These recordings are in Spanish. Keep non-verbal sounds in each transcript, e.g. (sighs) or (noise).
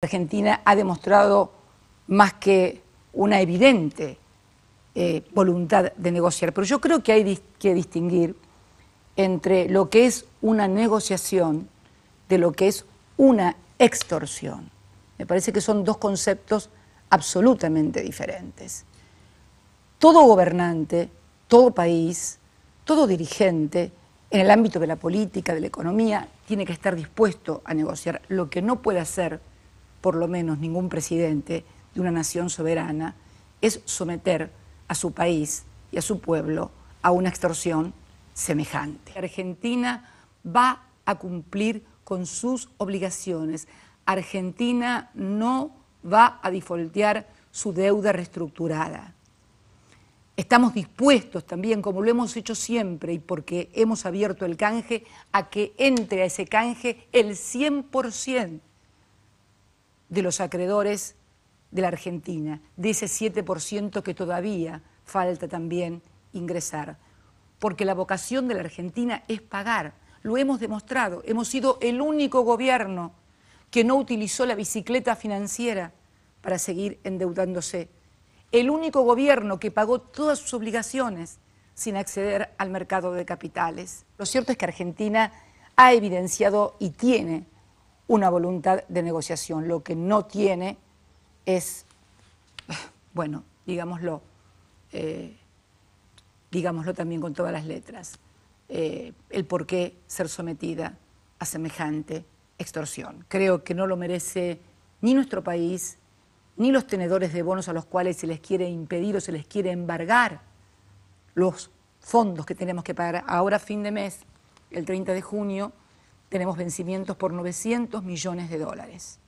Argentina ha demostrado más que una evidente eh, voluntad de negociar, pero yo creo que hay que distinguir entre lo que es una negociación de lo que es una extorsión. Me parece que son dos conceptos absolutamente diferentes. Todo gobernante, todo país, todo dirigente, en el ámbito de la política, de la economía, tiene que estar dispuesto a negociar. Lo que no puede hacer por lo menos ningún presidente de una nación soberana, es someter a su país y a su pueblo a una extorsión semejante. Argentina va a cumplir con sus obligaciones. Argentina no va a difoltear su deuda reestructurada. Estamos dispuestos también, como lo hemos hecho siempre y porque hemos abierto el canje, a que entre a ese canje el 100% de los acreedores de la Argentina, de ese 7% que todavía falta también ingresar. Porque la vocación de la Argentina es pagar, lo hemos demostrado, hemos sido el único gobierno que no utilizó la bicicleta financiera para seguir endeudándose, el único gobierno que pagó todas sus obligaciones sin acceder al mercado de capitales. Lo cierto es que Argentina ha evidenciado y tiene una voluntad de negociación. Lo que no tiene es, (sighs) bueno, digámoslo, eh, digámoslo también con todas las letras, eh, el por qué ser sometida a semejante extorsión. Creo que no lo merece ni nuestro país, ni los tenedores de bonos a los cuales se les quiere impedir o se les quiere embargar los fondos que tenemos que pagar ahora fin de mes, el 30 de junio, tenemos vencimientos por 900 millones de dólares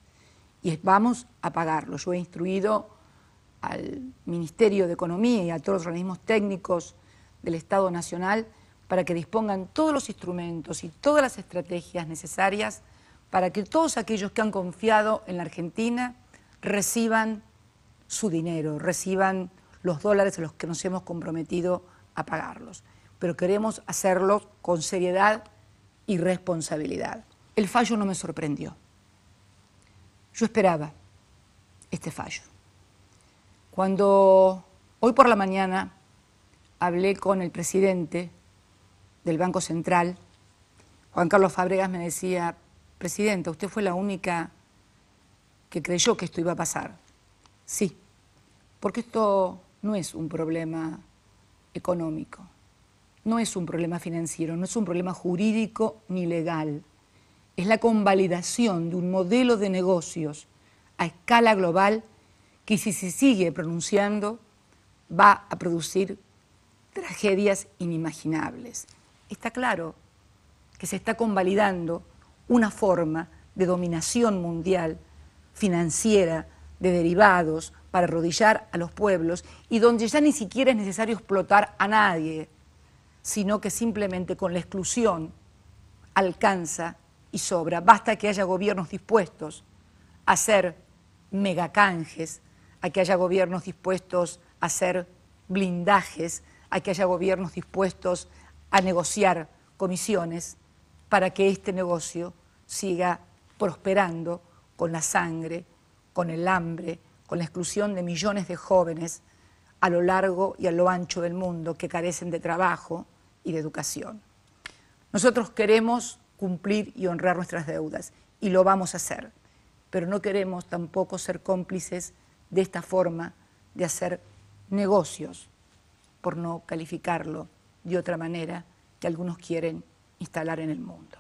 y vamos a pagarlos. Yo he instruido al Ministerio de Economía y a todos los organismos técnicos del Estado Nacional para que dispongan todos los instrumentos y todas las estrategias necesarias para que todos aquellos que han confiado en la Argentina reciban su dinero, reciban los dólares a los que nos hemos comprometido a pagarlos. Pero queremos hacerlo con seriedad y responsabilidad. El fallo no me sorprendió. Yo esperaba este fallo. Cuando hoy por la mañana hablé con el presidente del Banco Central, Juan Carlos Fábregas me decía, Presidenta, usted fue la única que creyó que esto iba a pasar. Sí, porque esto no es un problema económico, no es un problema financiero, no es un problema jurídico ni legal. Es la convalidación de un modelo de negocios a escala global que si se sigue pronunciando va a producir tragedias inimaginables. Está claro que se está convalidando una forma de dominación mundial financiera de derivados para arrodillar a los pueblos y donde ya ni siquiera es necesario explotar a nadie, sino que simplemente con la exclusión alcanza y sobra. Basta que haya gobiernos dispuestos a hacer megacanjes, a que haya gobiernos dispuestos a hacer blindajes, a que haya gobiernos dispuestos a negociar comisiones para que este negocio siga prosperando con la sangre, con el hambre, con la exclusión de millones de jóvenes a lo largo y a lo ancho del mundo que carecen de trabajo, y de educación. Nosotros queremos cumplir y honrar nuestras deudas y lo vamos a hacer, pero no queremos tampoco ser cómplices de esta forma de hacer negocios, por no calificarlo de otra manera que algunos quieren instalar en el mundo.